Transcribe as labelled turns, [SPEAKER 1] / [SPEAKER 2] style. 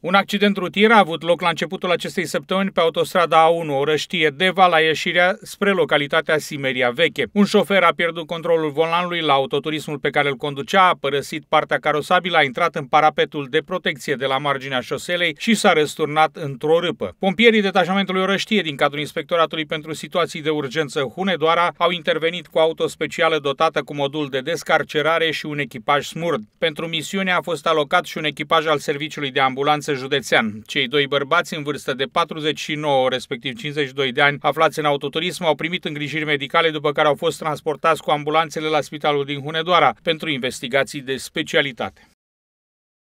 [SPEAKER 1] Un accident rutier a avut loc la începutul acestei săptămâni pe autostrada A1, răștie Deva, la ieșirea spre localitatea Simeria Veche. Un șofer a pierdut controlul volanului la autoturismul pe care îl conducea, a părăsit partea carosabilă, a intrat în parapetul de protecție de la marginea șoselei și s-a răsturnat într-o râpă. Pompierii detașamentului răștie din cadrul Inspectoratului pentru Situații de Urgență Hunedoara au intervenit cu auto specială dotată cu modul de descarcerare și un echipaj smurd. Pentru misiune a fost alocat și un echipaj al Serviciului de Ambulanță Moise Județean. Cei doi bărbați în vârstă de 49, respectiv 52 de ani, aflați în autoturism, au primit îngrijiri medicale, după care au fost transportați cu ambulanțele la spitalul din Hunedoara pentru investigații de specialitate.